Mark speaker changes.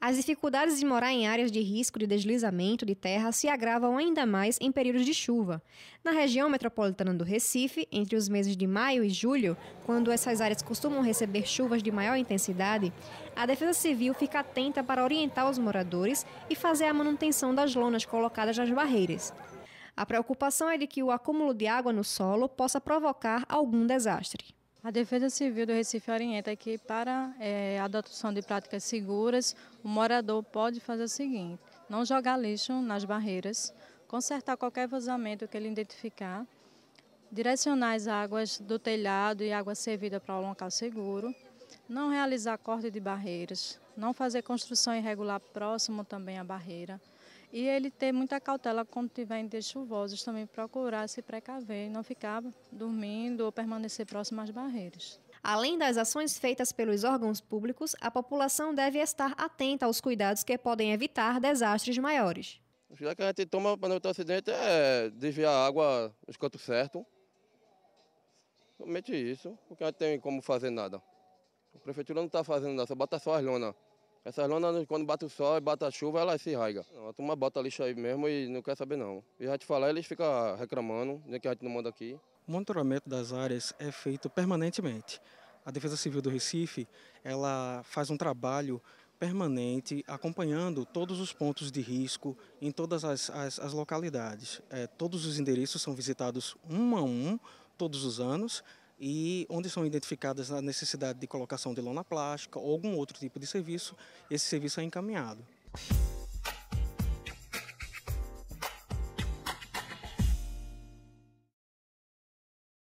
Speaker 1: As dificuldades de morar em áreas de risco de deslizamento de terra se agravam ainda mais em períodos de chuva. Na região metropolitana do Recife, entre os meses de maio e julho, quando essas áreas costumam receber chuvas de maior intensidade, a Defesa Civil fica atenta para orientar os moradores e fazer a manutenção das lonas colocadas nas barreiras. A preocupação é de que o acúmulo de água no solo possa provocar algum desastre.
Speaker 2: A Defesa Civil do Recife orienta que para é, eh, a adoção de práticas seguras, o morador pode fazer o seguinte, não jogar lixo nas barreiras, consertar qualquer vazamento que ele identificar, direcionar as águas do telhado e água servida para um local seguro, não realizar corte de barreiras, não fazer construção irregular próximo também à barreira, e ele ter muita cautela quando tiver em dias chuvosos, também procurar se precaver e não ficar dormindo ou permanecer próximo às barreiras.
Speaker 1: Além das ações feitas pelos órgãos públicos, a população deve estar atenta aos cuidados que podem evitar desastres maiores.
Speaker 3: O cuidado que a gente toma para não evitar acidente é desviar a água nos cantos certos. Somente isso, porque a gente tem como fazer nada. A prefeitura não está fazendo nada, só bota só as lonas. Essas lonas, quando bate o sol e bate a chuva, elas se raigam. A turma bota lixo aí mesmo e não quer saber não. E já te falar, eles ficam reclamando, nem que a gente não manda aqui.
Speaker 4: O monitoramento das áreas é feito permanentemente. A Defesa Civil do Recife, ela faz um trabalho permanente, acompanhando todos os pontos de risco em todas as, as, as localidades. É, todos os endereços são visitados um a um, todos os anos, e onde são identificadas a necessidade de colocação de lona plástica ou algum outro tipo de serviço, esse serviço é encaminhado.